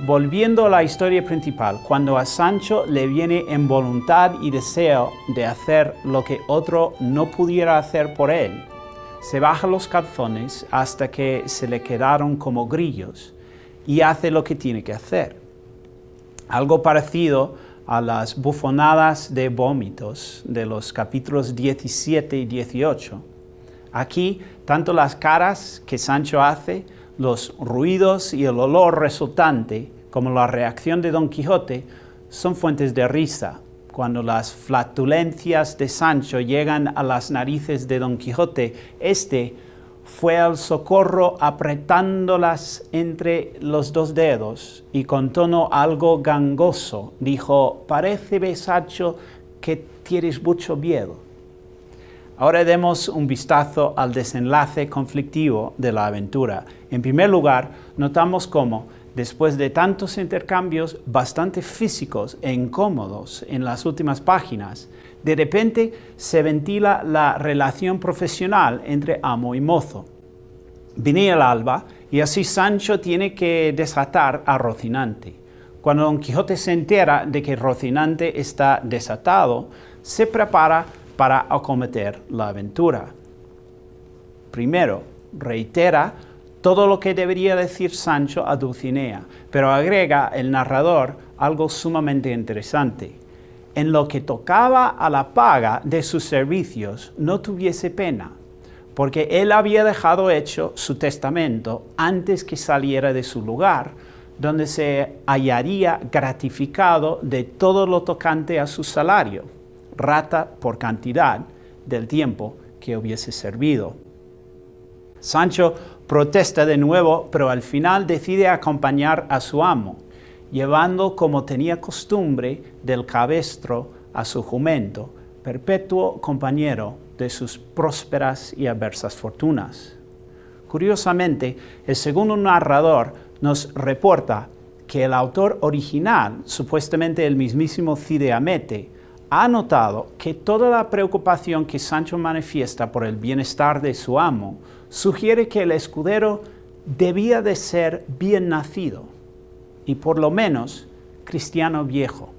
Volviendo a la historia principal, cuando a Sancho le viene en voluntad y deseo de hacer lo que otro no pudiera hacer por él, se baja los calzones hasta que se le quedaron como grillos y hace lo que tiene que hacer. Algo parecido a las bufonadas de vómitos de los capítulos 17 y 18. Aquí, tanto las caras que Sancho hace los ruidos y el olor resultante, como la reacción de Don Quijote, son fuentes de risa. Cuando las flatulencias de Sancho llegan a las narices de Don Quijote, este fue al socorro apretándolas entre los dos dedos y con tono algo gangoso dijo, parece, Sancho, que tienes mucho miedo. Ahora demos un vistazo al desenlace conflictivo de la aventura. En primer lugar, notamos cómo, después de tantos intercambios bastante físicos e incómodos en las últimas páginas, de repente se ventila la relación profesional entre amo y mozo. Viene el alba y así Sancho tiene que desatar a Rocinante. Cuando Don Quijote se entera de que Rocinante está desatado, se prepara para acometer la aventura. Primero, reitera todo lo que debería decir Sancho a Dulcinea, pero agrega el narrador algo sumamente interesante. En lo que tocaba a la paga de sus servicios, no tuviese pena, porque él había dejado hecho su testamento antes que saliera de su lugar, donde se hallaría gratificado de todo lo tocante a su salario rata por cantidad del tiempo que hubiese servido. Sancho protesta de nuevo, pero al final decide acompañar a su amo, llevando como tenía costumbre del cabestro a su jumento, perpetuo compañero de sus prósperas y adversas fortunas. Curiosamente, el segundo narrador nos reporta que el autor original, supuestamente el mismísimo Cideamete, ha notado que toda la preocupación que Sancho manifiesta por el bienestar de su amo sugiere que el escudero debía de ser bien nacido y por lo menos cristiano viejo,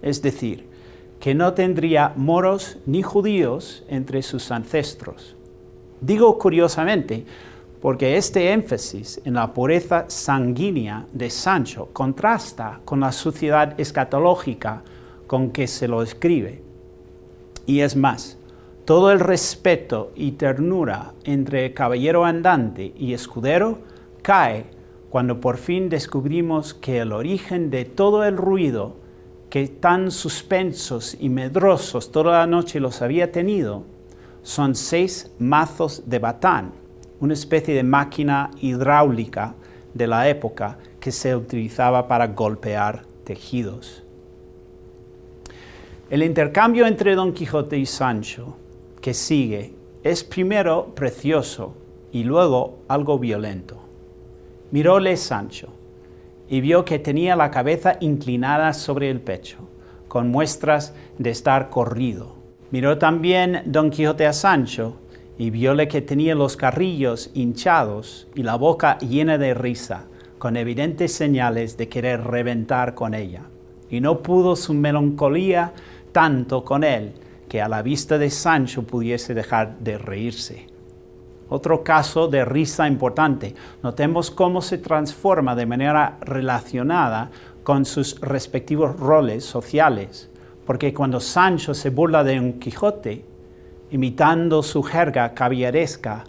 es decir, que no tendría moros ni judíos entre sus ancestros. Digo curiosamente, porque este énfasis en la pureza sanguínea de Sancho contrasta con la suciedad escatológica con que se lo escribe. Y es más, todo el respeto y ternura entre caballero andante y escudero cae cuando por fin descubrimos que el origen de todo el ruido que tan suspensos y medrosos toda la noche los había tenido son seis mazos de batán, una especie de máquina hidráulica de la época que se utilizaba para golpear tejidos. El intercambio entre Don Quijote y Sancho, que sigue, es primero precioso y luego algo violento. Miróle Sancho y vio que tenía la cabeza inclinada sobre el pecho, con muestras de estar corrido. Miró también Don Quijote a Sancho y viole que tenía los carrillos hinchados y la boca llena de risa, con evidentes señales de querer reventar con ella. Y no pudo su melancolía tanto con él que a la vista de Sancho pudiese dejar de reírse. Otro caso de risa importante. Notemos cómo se transforma de manera relacionada con sus respectivos roles sociales. Porque cuando Sancho se burla de un Quijote, imitando su jerga caballeresca,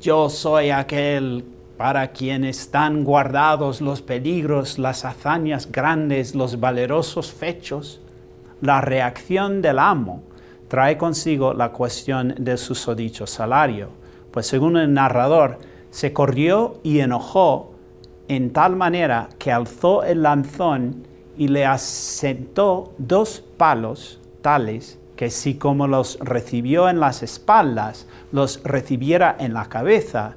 yo soy aquel para quien están guardados los peligros, las hazañas grandes, los valerosos fechos, la reacción del amo trae consigo la cuestión de su sodicho salario, pues según el narrador, se corrió y enojó en tal manera que alzó el lanzón y le asentó dos palos tales que si como los recibió en las espaldas, los recibiera en la cabeza,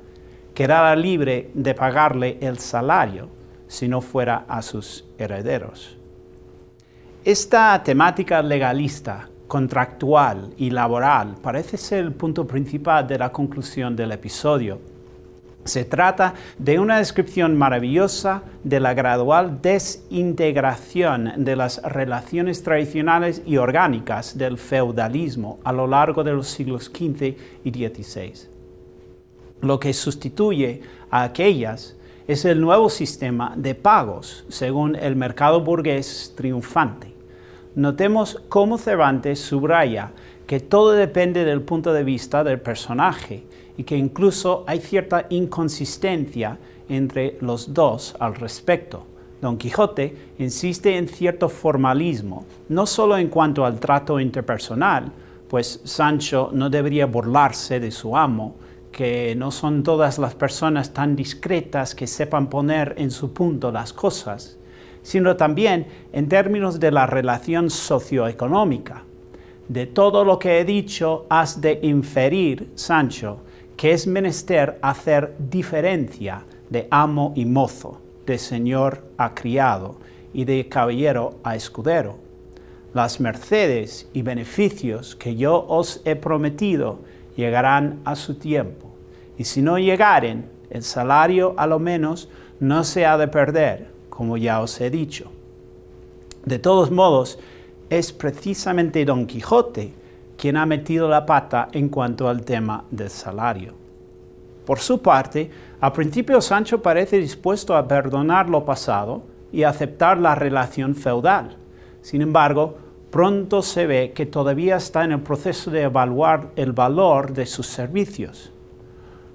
quedara libre de pagarle el salario si no fuera a sus herederos. Esta temática legalista, contractual y laboral parece ser el punto principal de la conclusión del episodio. Se trata de una descripción maravillosa de la gradual desintegración de las relaciones tradicionales y orgánicas del feudalismo a lo largo de los siglos XV y XVI. Lo que sustituye a aquellas es el nuevo sistema de pagos según el mercado burgués triunfante. Notemos cómo Cervantes subraya que todo depende del punto de vista del personaje y que incluso hay cierta inconsistencia entre los dos al respecto. Don Quijote insiste en cierto formalismo, no solo en cuanto al trato interpersonal, pues Sancho no debería burlarse de su amo, que no son todas las personas tan discretas que sepan poner en su punto las cosas, sino también en términos de la relación socioeconómica. De todo lo que he dicho has de inferir, Sancho, que es menester hacer diferencia de amo y mozo, de señor a criado y de caballero a escudero. Las mercedes y beneficios que yo os he prometido llegarán a su tiempo, y si no llegaren, el salario a lo menos no se ha de perder, como ya os he dicho. De todos modos, es precisamente Don Quijote quien ha metido la pata en cuanto al tema del salario. Por su parte, a principio Sancho parece dispuesto a perdonar lo pasado y aceptar la relación feudal. Sin embargo, pronto se ve que todavía está en el proceso de evaluar el valor de sus servicios.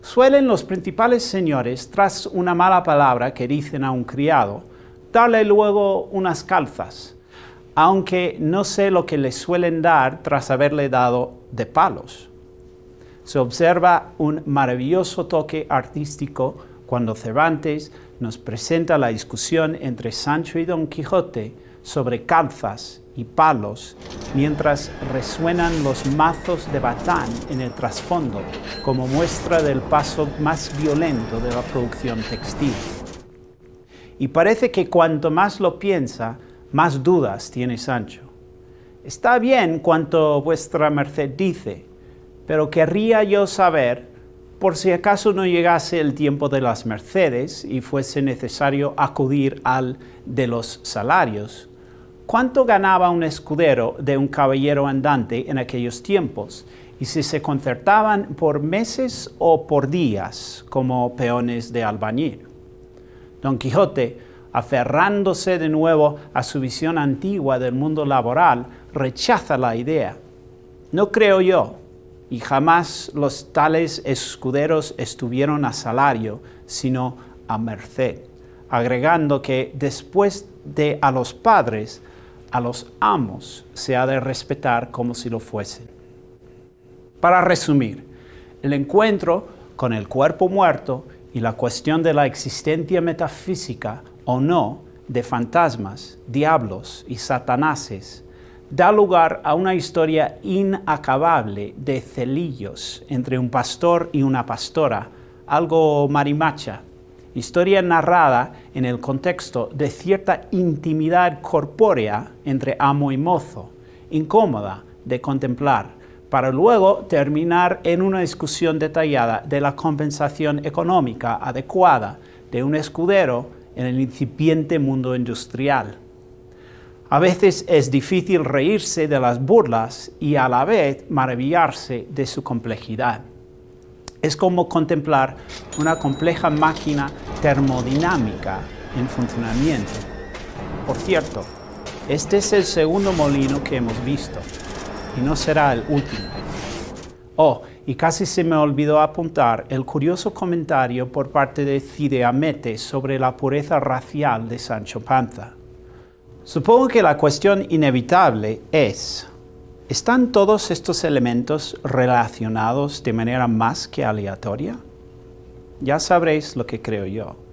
Suelen los principales señores, tras una mala palabra que dicen a un criado, darle luego unas calzas, aunque no sé lo que le suelen dar tras haberle dado de palos. Se observa un maravilloso toque artístico cuando Cervantes nos presenta la discusión entre Sancho y Don Quijote sobre calzas y palos, mientras resuenan los mazos de batán en el trasfondo, como muestra del paso más violento de la producción textil. Y parece que cuanto más lo piensa, más dudas tiene Sancho. Está bien cuanto vuestra merced dice, pero querría yo saber, por si acaso no llegase el tiempo de las mercedes y fuese necesario acudir al de los salarios, cuánto ganaba un escudero de un caballero andante en aquellos tiempos y si se concertaban por meses o por días como peones de albañil. Don Quijote, aferrándose de nuevo a su visión antigua del mundo laboral, rechaza la idea. No creo yo, y jamás los tales escuderos estuvieron a salario, sino a merced, agregando que después de a los padres, a los amos se ha de respetar como si lo fuesen. Para resumir, el encuentro con el cuerpo muerto y la cuestión de la existencia metafísica o no de fantasmas, diablos y satanases da lugar a una historia inacabable de celillos entre un pastor y una pastora, algo marimacha historia narrada en el contexto de cierta intimidad corpórea entre amo y mozo, incómoda de contemplar, para luego terminar en una discusión detallada de la compensación económica adecuada de un escudero en el incipiente mundo industrial. A veces es difícil reírse de las burlas y a la vez maravillarse de su complejidad. Es como contemplar una compleja máquina termodinámica en funcionamiento. Por cierto, este es el segundo molino que hemos visto y no será el último. Oh, y casi se me olvidó apuntar el curioso comentario por parte de Cideamete sobre la pureza racial de Sancho Panza. Supongo que la cuestión inevitable es, ¿Están todos estos elementos relacionados de manera más que aleatoria? Ya sabréis lo que creo yo.